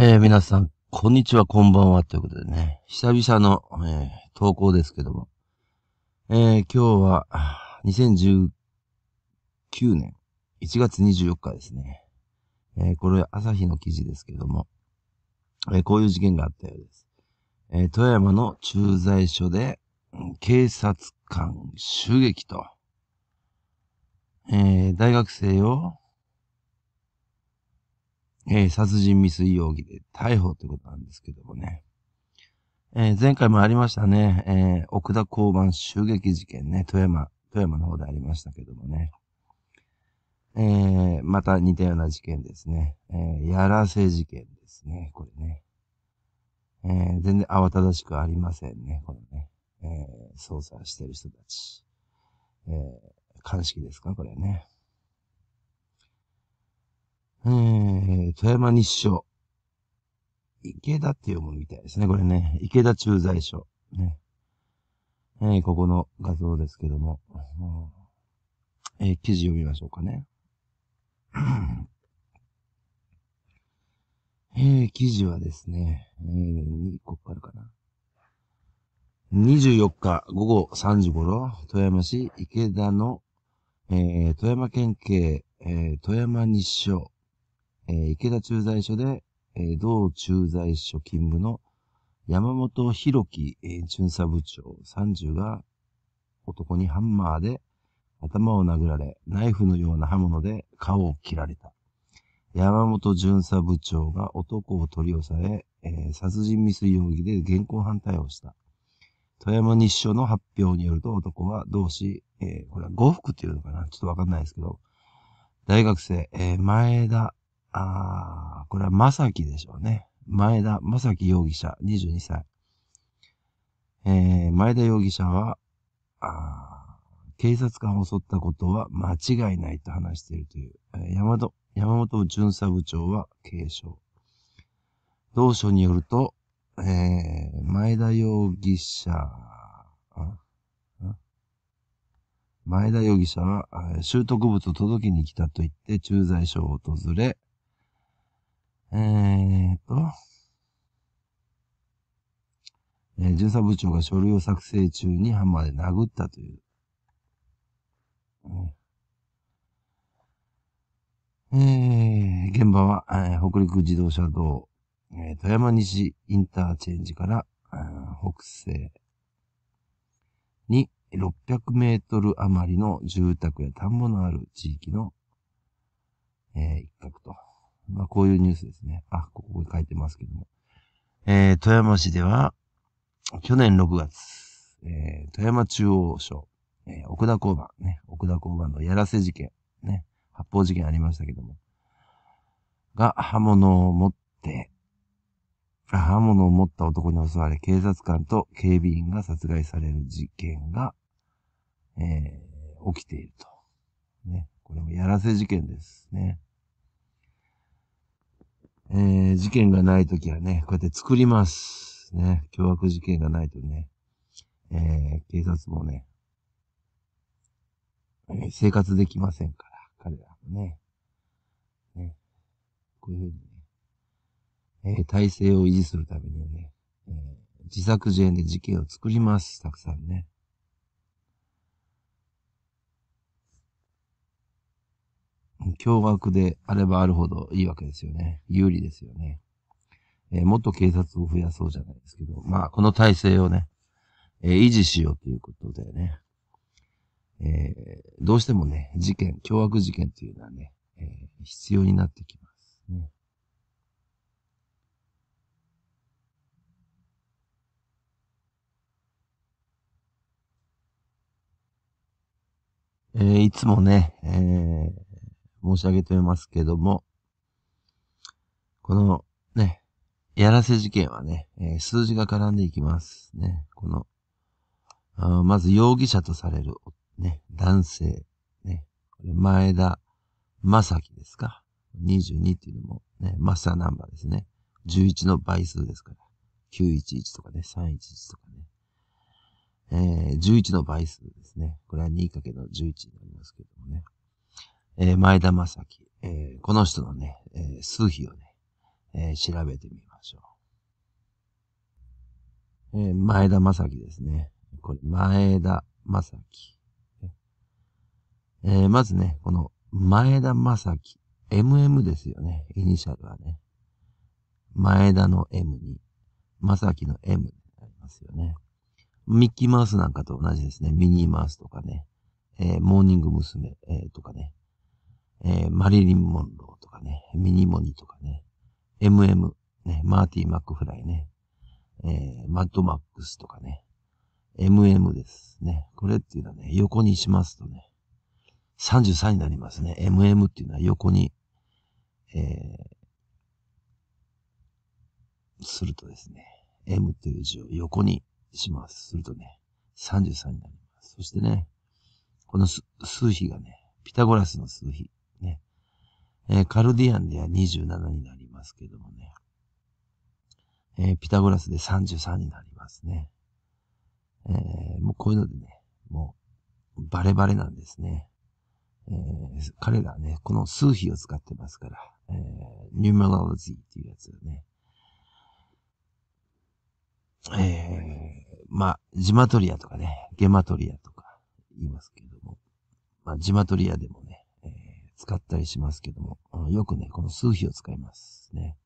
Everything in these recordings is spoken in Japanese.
えー、皆さん、こんにちは、こんばんは、ということでね、久々の、えー、投稿ですけども、えー、今日は、2019年1月24日ですね。えこれ、朝日の記事ですけども、えこういう事件があったようです。え富山の駐在所で、警察官襲撃と、え大学生をえー、殺人未遂容疑で逮捕ということなんですけどもね。えー、前回もありましたね、えー、奥田交番襲撃事件ね、富山、富山の方でありましたけどもね。えー、また似たような事件ですね。えー、やらせ事件ですね、これね。えー、全然慌ただしくありませんね、このね。えー、捜査してる人たち。えー、鑑識ですか、これね。えー富山日照。池田って読むみたいですね。これね。池田駐在所。ね。えー、ここの画像ですけども。うん、えー、記事読みましょうかね。えー、記事はですね、えー、ここからかな。24日午後3時頃、富山市池田の、えー、富山県警、えー、富山日照、えー、池田駐在所で、えー、同駐在所勤務の山本博樹、えー、巡査部長30が男にハンマーで頭を殴られ、ナイフのような刃物で顔を切られた。山本巡査部長が男を取り押さええー、殺人未遂容疑で現行犯逮捕した。富山日署の発表によると男は同志、えー、これは呉服っていうのかなちょっとわかんないですけど、大学生、えー、前田ああ、これは正樹でしょうね。前田正樹容疑者、22歳。えー、前田容疑者は、あ警察官を襲ったことは間違いないと話しているという、えー、山本、山本巡査部長は警鐘。同署によると、えー、前田容疑者、前田容疑者は、習得物を届けに来たと言って駐在所を訪れ、えー、っと、えー、巡査部長が書類を作成中にハンマーで殴ったという。えー、現場は、えー、北陸自動車道、えー、富山西インターチェンジから、北西に600メートル余りの住宅や田んぼのある地域の、え一角と。まあ、こういうニュースですね。あ、ここに書いてますけども。えー、富山市では、去年6月、えー、富山中央署、えー、奥田交番、ね、奥田交番のやらせ事件、ね、発砲事件ありましたけども、が刃物を持って、刃物を持った男に襲われ、警察官と警備員が殺害される事件が、えー、起きていると。ね。これもやらせ事件ですね。えー、事件がないときはね、こうやって作ります。ね、凶悪事件がないとね、えー、警察もね、えー、生活できませんから、彼らもね。ね、こういうふうにね、えー、体制を維持するためにね、えー、自作自演で事件を作ります、たくさんね。凶悪であればあるほどいいわけですよね。有利ですよね。えー、もっと警察を増やそうじゃないですけど、まあ、この体制をね、えー、維持しようということでね、えー、どうしてもね、事件、凶悪事件というのはね、えー、必要になってきますね。えー、いつもね、えー、申し上げてますけども、このね、やらせ事件はね、えー、数字が絡んでいきますね。この、あまず容疑者とされる、ね、男性、ね、これ前田正樹ですか。22っていうのもね、マスターナンバーですね。11の倍数ですから。911とかね、311とかね。えー、11の倍数ですね。これは 2× の11になりますけどもね。えー、前田正樹、えー、この人のね、えー、数比をね、えー、調べてみましょう。えー、前田正樹ですね。これ、前田正樹。えー、まずね、この、前田正樹。MM ですよね。イニシャルはね。前田の M に、正樹の M になりますよね。ミッキーマウスなんかと同じですね。ミニーマウスとかね。えー、モーニング娘。えー、とかね。えー、マリリン・モンローとかね、ミニモニとかね、MM、ね、マーティー・マックフライね、えー、マッド・マックスとかね、MM ですね。これっていうのはね、横にしますとね、33になりますね。MM っていうのは横に、えー、するとですね、M っていう字を横にします。するとね、33になります。そしてね、この数比がね、ピタゴラスの数比。えー、カルディアンでは27になりますけどもね。えー、ピタゴラスで33になりますね。えー、もうこういうのでね、もうバレバレなんですね。えー、彼らはね、この数比を使ってますから、えー、ニューメロロジーっていうやつね。えー、まあ、ジマトリアとかね、ゲマトリアとか言いますけども、まあ、ジマトリアでもね、使ったりしますけども、よくね、この数比を使いますね。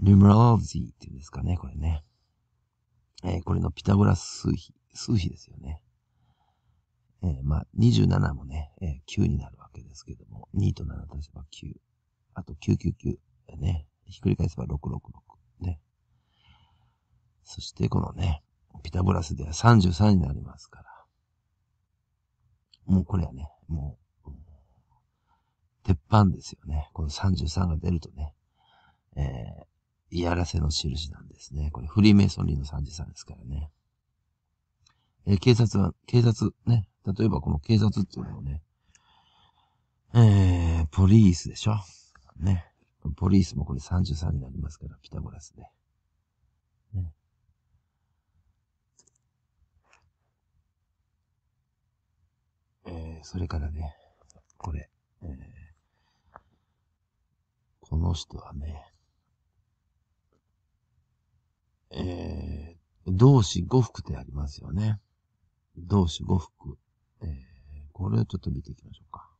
ルムオーズィっていうんですかね、これね。えー、これのピタゴラス数比、数比ですよね。えー、まあ、27もね、えー、9になるわけですけども、2と7足せば9。あと999ね。ひっくり返せば666ね。そしてこのね、ピタゴラスでは33になりますから。もうこれはね、もう、鉄板ですよね。この33が出るとね、えー、やらせの印なんですね。これフリーメイソンリーの33ですからね。えー、警察は、警察ね、例えばこの警察っていうのをね、えー、ポリースでしょ。ね。ポリースもこれ33になりますから、ピタゴラスで、ね。ね。えー、それからね、これ、えーこの人はね、えー、同志五福ってありますよね。同志五福。えー、これをちょっと見ていきましょうか。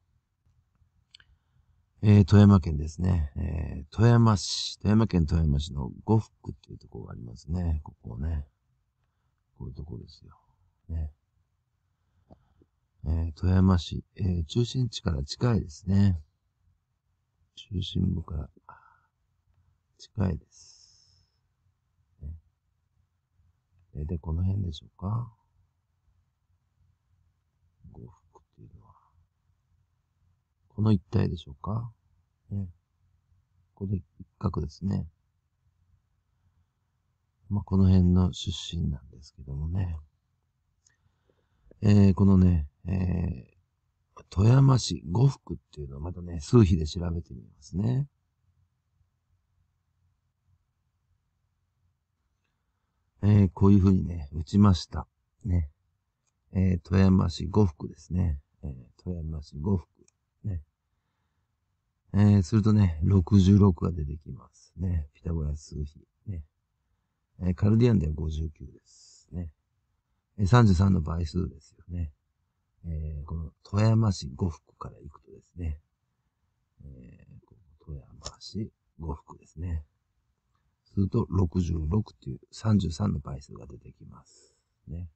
えー、富山県ですね。えー、富山市、富山県富山市の五福っていうところがありますね。ここね。こういうところですよ。ね。えー、富山市、えー、中心地から近いですね。中心部から近いです。で、大この辺でしょうか。呉服っていうのは。この一帯でしょうか。ね、この一角ですね。まあ、この辺の出身なんですけどもね。えー、このね、えー富山市呉服っていうのをまたね、数比で調べてみますね。えー、こういうふうにね、打ちました。ね。えー、富山市呉服ですね。えー、富山市呉服。ね。えー、するとね、66が出てきますね。ピタゴラ数比。ね。えー、カルディアンでは59ですね。えー、33の倍数ですよね。えー、この富山市呉服から行くとですね、えー、この富山市呉服ですね。すると66っていう33の倍数が出てきます。ね。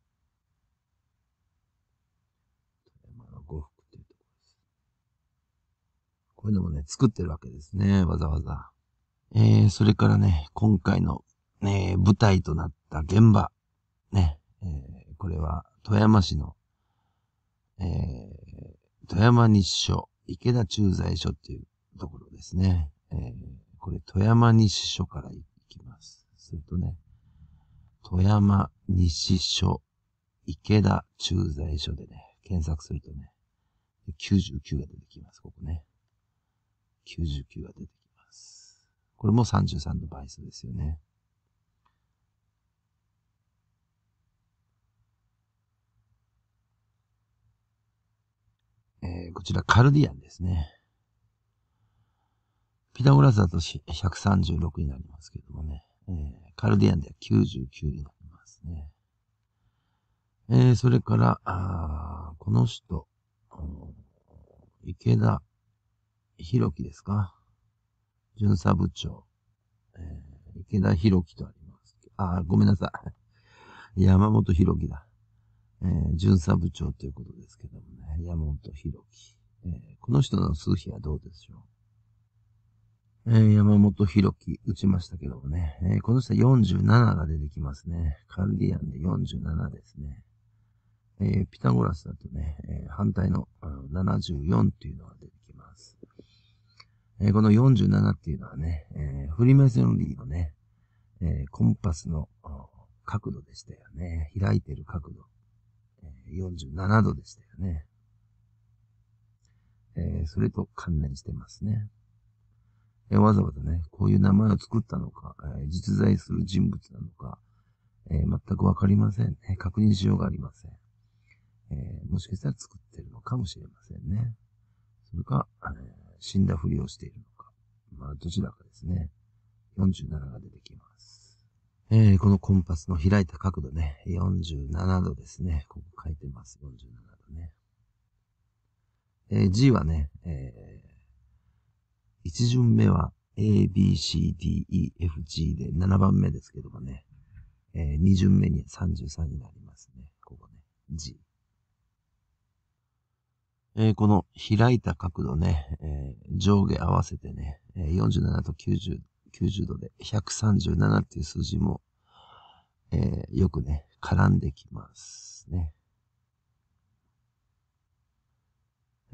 富山の呉服っていうところです。こういうのもね、作ってるわけですね、わざわざ。えー、それからね、今回の、え舞台となった現場。ね、えー、これは富山市の富山日署、池田駐在所っていうところですね。えー、これ、富山西署から行きます。するとね、富山西署、池田駐在所でね、検索するとね、99が出てきます、ここね。99が出てきます。これも33の倍数ですよね。こちらカルディアンですね。ピタゴラスだと136になりますけどもね、えー、カルディアンでは99になりますね。えー、それから、あこの人、池田博樹ですか巡査部長、えー、池田博樹とあります。あ、ごめんなさい。山本博樹だ。えー、巡査部長ということですけどもね、山本博樹。えー、この人の数比はどうでしょう。えー、山本博樹打ちましたけどもね、えー、この人は47が出てきますね。カルディアンで47ですね。えー、ピタゴラスだとね、えー、反対のあの74っていうのが出てきます。えー、この47っていうのはね、えー、フリメセンリーのね、えー、コンパスの角度でしたよね。開いてる角度。47度でしたよね。えー、それと関連してますね。えー、わざわざね、こういう名前を作ったのか、えー、実在する人物なのか、えー、全くわかりませんね。確認しようがありません。えもしかしたら作ってるのかもしれませんね。それか、え死んだふりをしているのか。まあ、どちらかですね。47が出てきます。えー、このコンパスの開いた角度ね、47度ですね。ここ書いてます。47度ね。えー、G はね、えー、1巡目は A, B, C, D, E, F, G で7番目ですけどもね、えー、2巡目に33になりますね。ここね、G。えー、この開いた角度ね、えー、上下合わせてね、えー、47と90 90度で137っていう数字も、えー、よくね、絡んできますね。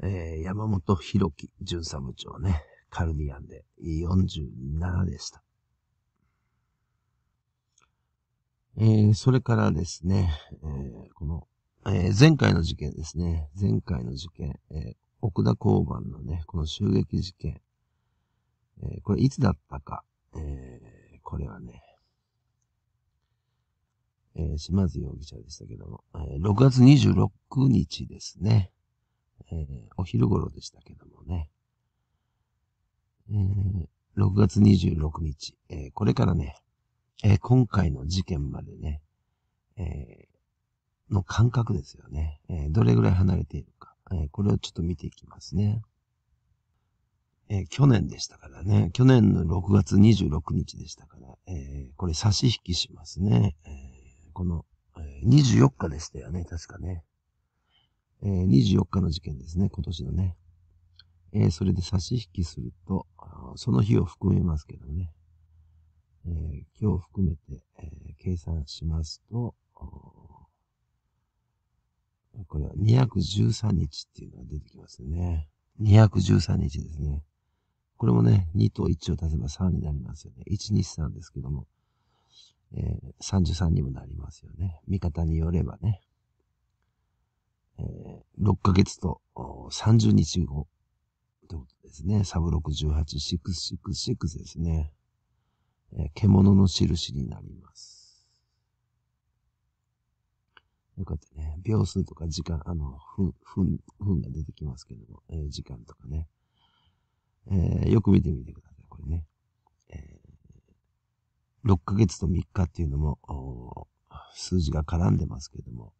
えー、山本博樹巡査部長ね、カルディアンで47でした。えー、それからですね、えー、この、え前回の事件ですね、前回の事件、え奥田交番のね、この襲撃事件、えー、これいつだったか、えー、これはね、えー、島津容疑者でしたけども、えー、6月26日ですね、えー、お昼頃でしたけどもね、えー、6月26日、えー、これからね、えー、今回の事件までね、えー、の感覚ですよね、えー、どれぐらい離れているか、えー、これをちょっと見ていきますね。えー、去年でしたからね、去年の6月26日でしたから、えー、これ差し引きしますね。えー、この、え24日でしたよね、確かね。え24日の事件ですね、今年のね。えそれで差し引きすると、その日を含めますけどね。え今日含めて、え計算しますと、これは213日っていうのが出てきますね。213日ですね。これもね、2と1を足せば3になりますよね。1、2、3ですけども、えー、33にもなりますよね。見方によればね、えー、6ヶ月と30日後ってことですね。サブ68666ですね。えー、獣の印になります。よかったね、秒数とか時間、あの、ふん、ふん、ふんが出てきますけども、えー、時間とかね。えー、よく見てみてください、これね。えー、6ヶ月と3日っていうのも、数字が絡んでますけども、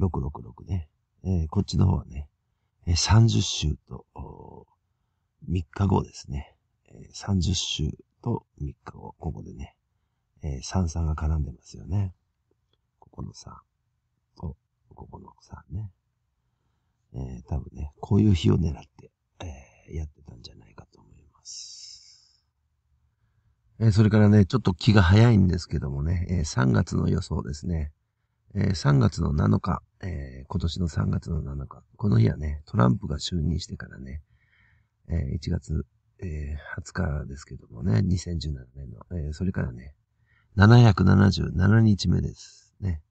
666ね。えー、こっちの方はね、えー、30週と3日後ですね。えー、30週と3日後、ここでね、えー、33が絡んでますよね。ここの3と、ここの3ね。えー、多分ね、こういう日を狙って、やってたんじゃないかと思います。えー、それからね、ちょっと気が早いんですけどもね、えー、3月の予想ですね。えー、3月の7日、え今年の3月の7日、この日はね、トランプが就任してからね、え1月、え20日ですけどもね、2017年の、えそれからね、777日目です。ね。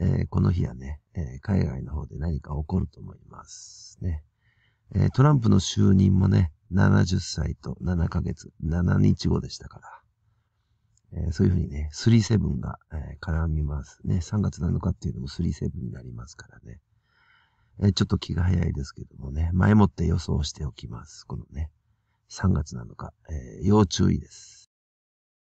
えこの日はね、え海外の方で何か起こると思います。ね。えー、トランプの就任もね、70歳と7ヶ月、7日後でしたから、えー、そういうふうにね、37が、えー、絡みます。ね、3月7日っていうのも37になりますからね、えー、ちょっと気が早いですけどもね、前もって予想しておきます。このね、3月7日、え要注意です。